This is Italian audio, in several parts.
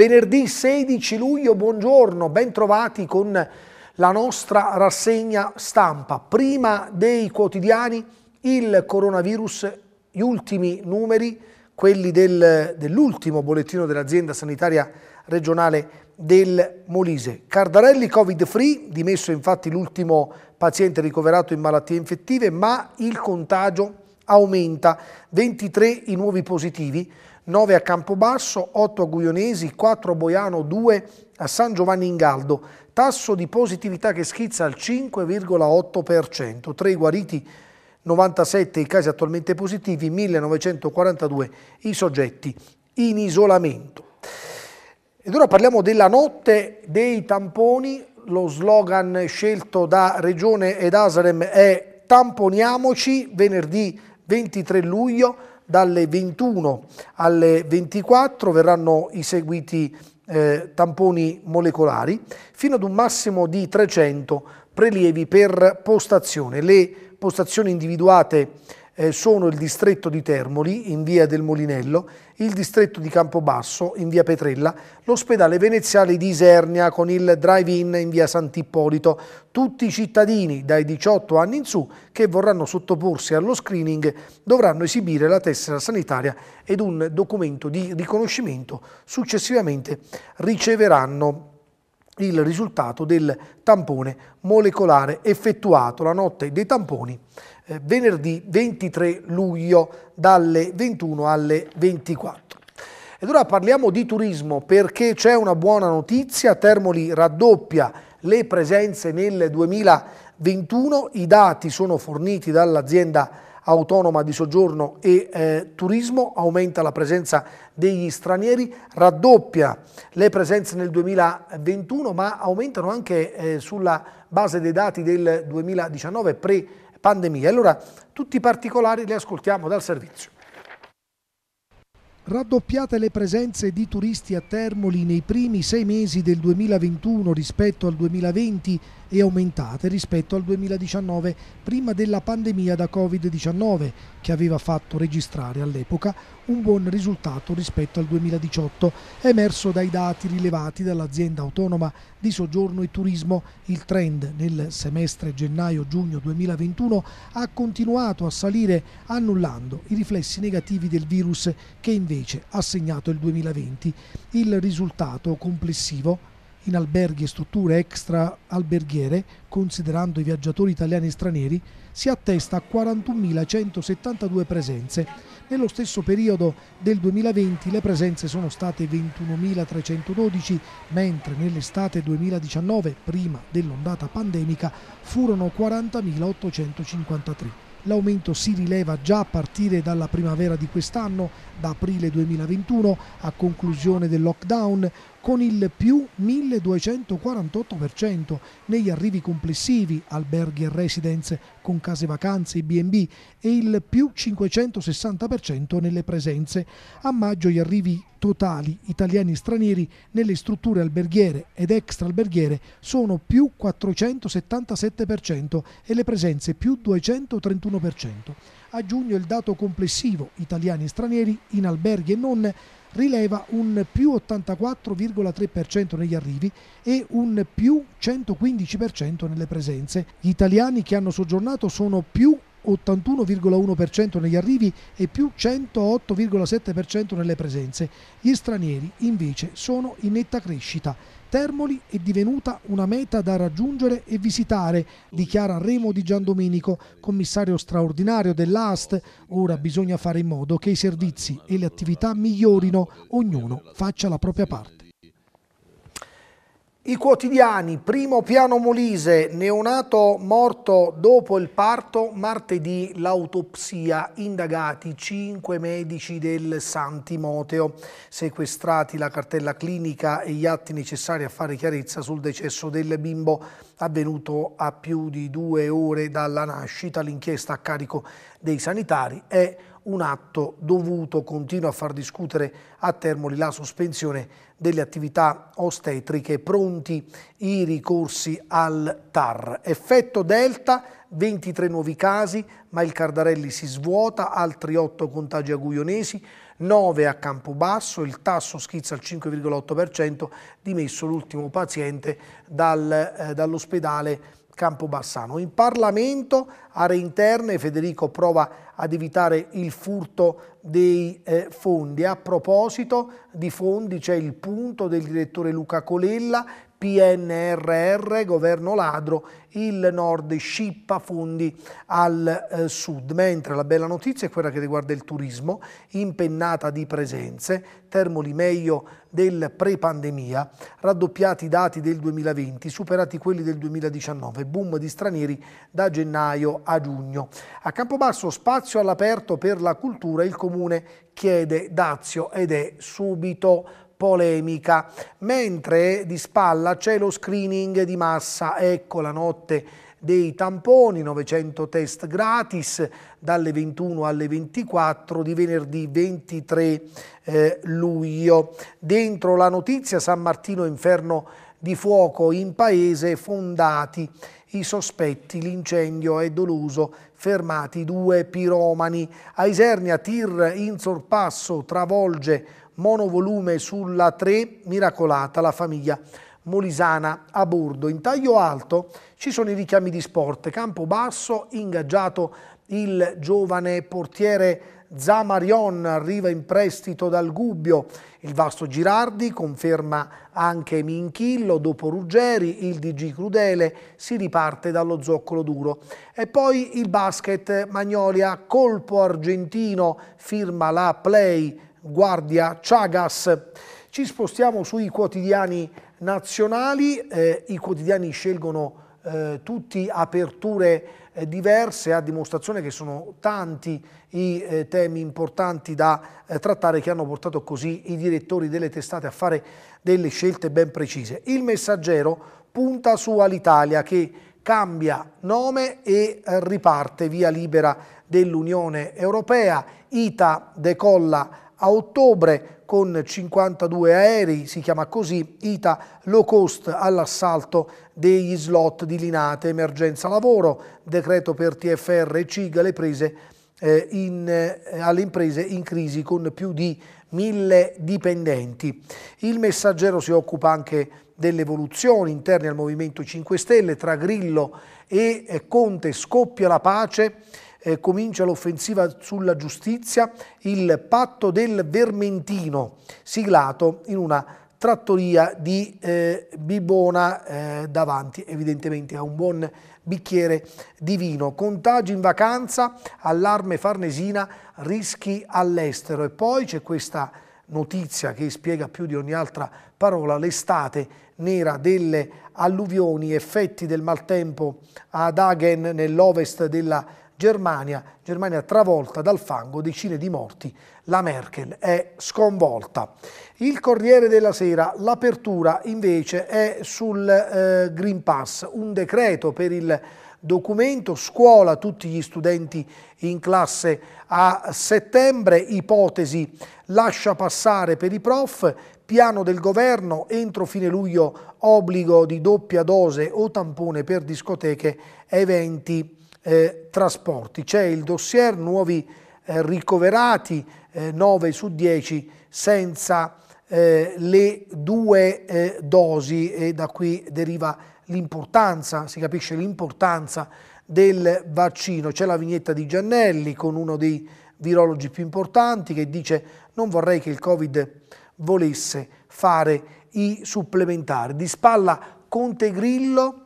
Venerdì 16 luglio, buongiorno, ben trovati con la nostra rassegna stampa. Prima dei quotidiani, il coronavirus, gli ultimi numeri, quelli del, dell'ultimo bollettino dell'azienda sanitaria regionale del Molise. Cardarelli Covid free, dimesso infatti l'ultimo paziente ricoverato in malattie infettive, ma il contagio aumenta, 23 i nuovi positivi, 9 a Campobasso, 8 a Guglionesi, 4 a Boiano, 2 a San Giovanni in Galdo. tasso di positività che schizza al 5,8%, 3 guariti 97 i casi attualmente positivi, 1942 i soggetti in isolamento. Ed ora parliamo della notte dei tamponi, lo slogan scelto da Regione ed Asarem è tamponiamoci venerdì 23 luglio, dalle 21 alle 24 verranno eseguiti eh, tamponi molecolari fino ad un massimo di 300 prelievi per postazione. Le postazioni individuate eh, sono il distretto di Termoli in via del Molinello, il distretto di Campobasso in via Petrella, l'ospedale veneziale di Isernia con il drive-in in via Sant'Ippolito, tutti i cittadini dai 18 anni in su che vorranno sottoporsi allo screening dovranno esibire la tessera sanitaria ed un documento di riconoscimento, successivamente riceveranno il risultato del tampone molecolare effettuato la notte dei tamponi eh, venerdì 23 luglio dalle 21 alle 24. Ed ora parliamo di turismo perché c'è una buona notizia, Termoli raddoppia le presenze nel 2021, i dati sono forniti dall'azienda autonoma di soggiorno e eh, turismo, aumenta la presenza degli stranieri, raddoppia le presenze nel 2021 ma aumentano anche eh, sulla base dei dati del 2019 pre-pandemia. Allora tutti i particolari li ascoltiamo dal servizio. Raddoppiate le presenze di turisti a Termoli nei primi sei mesi del 2021 rispetto al 2020, e aumentate rispetto al 2019 prima della pandemia da Covid-19 che aveva fatto registrare all'epoca un buon risultato rispetto al 2018 emerso dai dati rilevati dall'azienda autonoma di soggiorno e turismo. Il trend nel semestre gennaio-giugno 2021 ha continuato a salire annullando i riflessi negativi del virus che invece ha segnato il 2020. Il risultato complessivo in alberghi e strutture extra alberghiere, considerando i viaggiatori italiani e stranieri, si attesta a 41.172 presenze. Nello stesso periodo del 2020 le presenze sono state 21.312, mentre nell'estate 2019, prima dell'ondata pandemica, furono 40.853. L'aumento si rileva già a partire dalla primavera di quest'anno, da aprile 2021 a conclusione del lockdown, con il più 1248% negli arrivi complessivi, alberghi e residence con case vacanze e B&B e il più 560% nelle presenze. A maggio gli arrivi totali italiani e stranieri nelle strutture alberghiere ed extraalberghiere sono più 477% e le presenze più 231%. A giugno il dato complessivo italiani e stranieri in alberghi e non rileva un più 84,3% negli arrivi e un più 115% nelle presenze. Gli italiani che hanno soggiornato sono più 81,1% negli arrivi e più 108,7% nelle presenze. Gli stranieri invece sono in netta crescita. Termoli è divenuta una meta da raggiungere e visitare, dichiara Remo Di Giandomenico, commissario straordinario dell'AST. Ora bisogna fare in modo che i servizi e le attività migliorino, ognuno faccia la propria parte. I quotidiani, primo piano Molise, neonato morto dopo il parto, martedì l'autopsia, indagati cinque medici del San Timoteo, sequestrati la cartella clinica e gli atti necessari a fare chiarezza sul decesso del bimbo avvenuto a più di due ore dalla nascita. L'inchiesta a carico dei sanitari è un atto dovuto, continua a far discutere a Termoli la sospensione delle attività ostetriche, pronti i ricorsi al TAR. Effetto Delta, 23 nuovi casi, ma il Cardarelli si svuota, altri 8 contagi a Guglionesi, 9 a Campobasso, il tasso schizza al 5,8%, dimesso l'ultimo paziente dal, eh, dall'ospedale Campobassano. In Parlamento, aree interne, Federico prova ad evitare il furto dei eh, fondi. A proposito di fondi c'è il punto del direttore Luca Colella PNRR, governo ladro, il nord scippa fondi al eh, sud. Mentre la bella notizia è quella che riguarda il turismo, impennata di presenze, Termoli meglio del pre-pandemia, raddoppiati i dati del 2020, superati quelli del 2019, boom di stranieri da gennaio a giugno. A Campobasso spazio all'aperto per la cultura, il comune chiede dazio ed è subito polemica, mentre di spalla c'è lo screening di massa, ecco la notte dei tamponi, 900 test gratis dalle 21 alle 24 di venerdì 23 eh, luglio. Dentro la notizia San Martino inferno di fuoco in paese fondati i sospetti, l'incendio è doloso, fermati due piromani. A Isernia tir in sorpasso travolge monovolume sulla 3 miracolata la famiglia Molisana a bordo. In taglio alto ci sono i richiami di sport, campo basso ingaggiato il giovane portiere Zamarion arriva in prestito dal Gubbio, il vasto Girardi conferma anche Minchillo, dopo Ruggeri, il DG Crudele, si riparte dallo zoccolo duro. E poi il basket Magnolia, colpo argentino, firma la play Guardia, Chagas. Ci spostiamo sui quotidiani nazionali, eh, i quotidiani scelgono eh, tutti aperture eh, diverse a dimostrazione che sono tanti i eh, temi importanti da eh, trattare che hanno portato così i direttori delle testate a fare delle scelte ben precise. Il messaggero punta su Alitalia che cambia nome e eh, riparte via libera dell'Unione Europea, ITA decolla a ottobre con 52 aerei, si chiama così, ITA low cost all'assalto degli slot di Linate, emergenza lavoro, decreto per TFR e CIG le prese, eh, in, eh, alle imprese in crisi con più di mille dipendenti. Il messaggero si occupa anche delle evoluzioni interne al Movimento 5 Stelle, tra Grillo e eh, Conte scoppia la pace, eh, comincia l'offensiva sulla giustizia, il patto del Vermentino, siglato in una trattoria di eh, Bibona eh, davanti evidentemente a un buon bicchiere di vino. Contagi in vacanza, allarme farnesina, rischi all'estero e poi c'è questa notizia che spiega più di ogni altra parola l'estate nera delle alluvioni, effetti del maltempo ad Hagen nell'ovest della Germania, Germania travolta dal fango, decine di morti, la Merkel è sconvolta. Il Corriere della Sera, l'apertura invece è sul eh, Green Pass, un decreto per il documento, scuola tutti gli studenti in classe a settembre, ipotesi lascia passare per i prof, piano del governo, entro fine luglio obbligo di doppia dose o tampone per discoteche, eventi eh, trasporti. C'è il dossier nuovi eh, ricoverati, 9 eh, su 10 senza eh, le due eh, dosi e da qui deriva l'importanza, si capisce l'importanza del vaccino. C'è la vignetta di Giannelli con uno dei virologi più importanti che dice non vorrei che il Covid volesse fare i supplementari. Di spalla Conte Grillo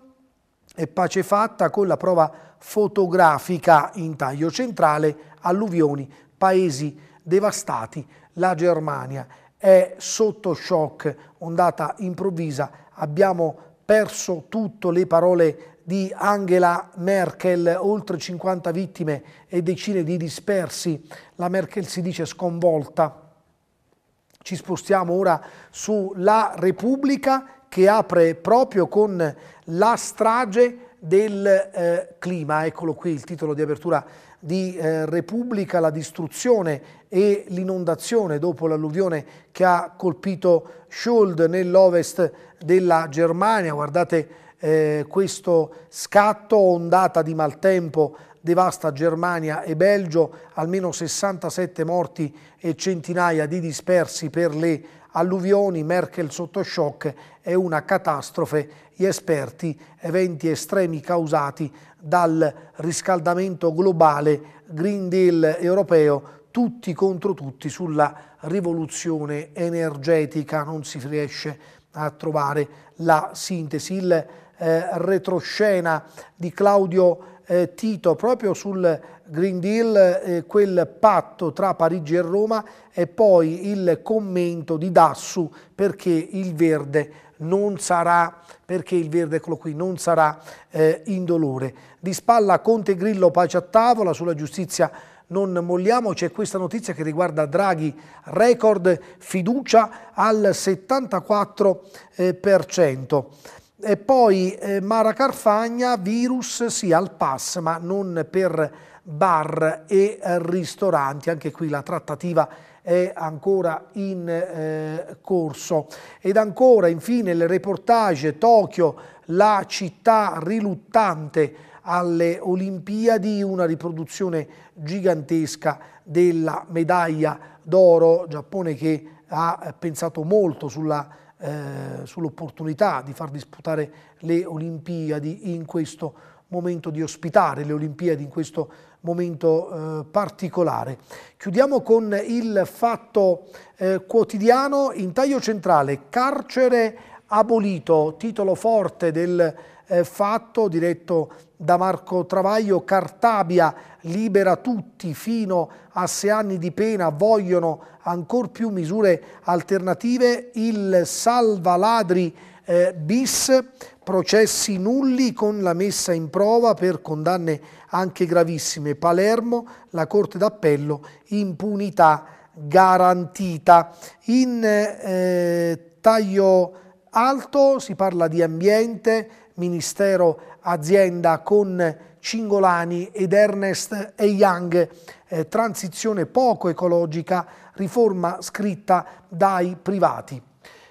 e pace fatta con la prova fotografica in taglio centrale, alluvioni, paesi devastati, la Germania è sotto shock, ondata improvvisa, abbiamo perso tutto le parole di Angela Merkel, oltre 50 vittime e decine di dispersi, la Merkel si dice sconvolta. Ci spostiamo ora sulla Repubblica che apre proprio con la strage del eh, clima, eccolo qui il titolo di apertura di eh, Repubblica, la distruzione e l'inondazione dopo l'alluvione che ha colpito Schuld nell'ovest della Germania, guardate eh, questo scatto, ondata di maltempo devasta Germania e Belgio, almeno 67 morti e centinaia di dispersi per le alluvioni, Merkel sotto shock e una catastrofe, gli esperti, eventi estremi causati dal riscaldamento globale, Green Deal europeo, tutti contro tutti sulla rivoluzione energetica, non si riesce a trovare la sintesi. Il eh, retroscena di Claudio eh, Tito proprio sul Green Deal, eh, quel patto tra Parigi e Roma e poi il commento di Dassu perché il verde non sarà, perché il verde, eccolo qui, non sarà eh, indolore. Di spalla Conte Grillo pace a tavola sulla giustizia non molliamo, c'è questa notizia che riguarda Draghi, record fiducia al 74%. E poi eh, Mara Carfagna, virus sì al pass, ma non per bar e ristoranti, anche qui la trattativa è ancora in eh, corso. Ed ancora infine il reportage Tokyo, la città riluttante alle Olimpiadi, una riproduzione gigantesca della medaglia d'oro, Giappone che ha pensato molto sulla eh, sull'opportunità di far disputare le Olimpiadi in questo momento, di ospitare le Olimpiadi in questo momento eh, particolare. Chiudiamo con il fatto eh, quotidiano in taglio centrale, carcere abolito, titolo forte del eh, fatto, diretto da Marco Travaglio, Cartabia libera tutti fino a sei anni di pena, vogliono ancora più misure alternative, il salva ladri eh, bis, processi nulli con la messa in prova per condanne anche gravissime, Palermo, la Corte d'Appello, impunità garantita. In eh, taglio alto si parla di ambiente, Ministero Azienda con Cingolani ed Ernest e Young, eh, transizione poco ecologica, riforma scritta dai privati.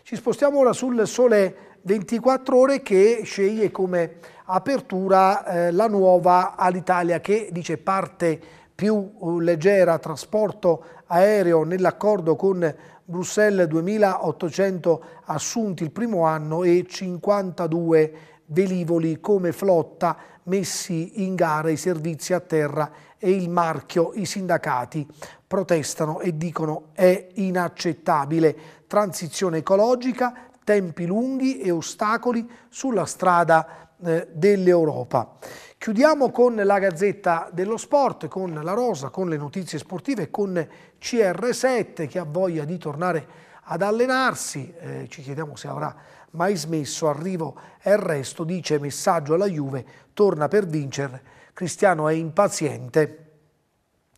Ci spostiamo ora sul Sole 24 Ore che sceglie come apertura eh, la nuova Alitalia che dice parte più eh, leggera, trasporto aereo nell'accordo con Bruxelles 2800 assunti il primo anno e 52 velivoli come flotta messi in gara i servizi a terra e il marchio i sindacati protestano e dicono è inaccettabile transizione ecologica, tempi lunghi e ostacoli sulla strada eh, dell'Europa. Chiudiamo con la Gazzetta dello Sport, con la Rosa, con le notizie sportive, con CR7 che ha voglia di tornare ad allenarsi, eh, ci chiediamo se avrà mai smesso, arrivo e resto, dice messaggio alla Juve, torna per vincere, Cristiano è impaziente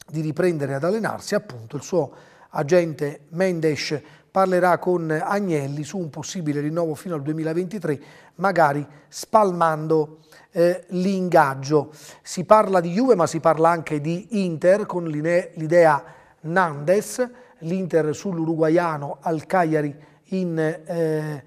di riprendere ad allenarsi, appunto il suo agente Mendes parlerà con Agnelli su un possibile rinnovo fino al 2023, magari spalmando eh, l'ingaggio. Si parla di Juve ma si parla anche di Inter con l'idea Nandes, l'Inter sull'uruguaiano al Cagliari in eh,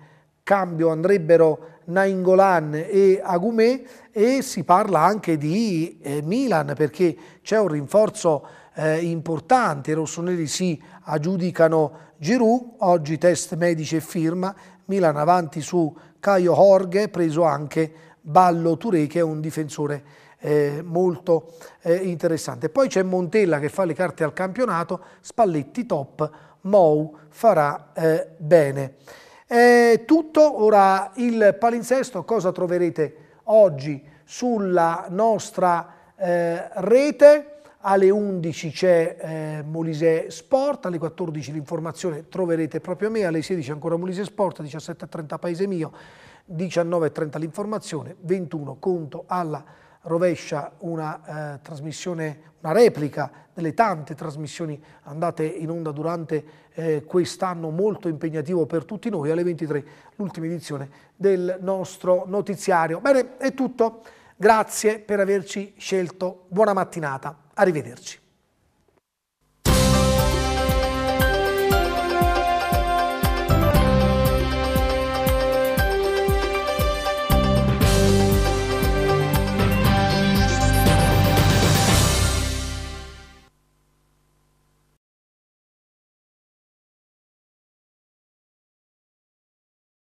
cambio andrebbero Naingolan e Agumè e si parla anche di eh, Milan perché c'è un rinforzo eh, importante, i rossoneri si aggiudicano Giroud, oggi test medici e firma, Milan avanti su Caio Jorge, preso anche Ballo Touré che è un difensore eh, molto eh, interessante. Poi c'è Montella che fa le carte al campionato, Spalletti top, Mou farà eh, bene. È tutto, ora il palinsesto, cosa troverete oggi sulla nostra eh, rete? Alle 11 c'è eh, Molise Sport, alle 14 l'informazione troverete proprio a me, alle 16 ancora Molise Sport, 17.30 Paese Mio, 19.30 l'informazione, 21 conto alla rovescia una eh, trasmissione, una replica delle tante trasmissioni andate in onda durante eh, quest'anno molto impegnativo per tutti noi, alle 23 l'ultima edizione del nostro notiziario. Bene, è tutto, grazie per averci scelto, buona mattinata, arrivederci.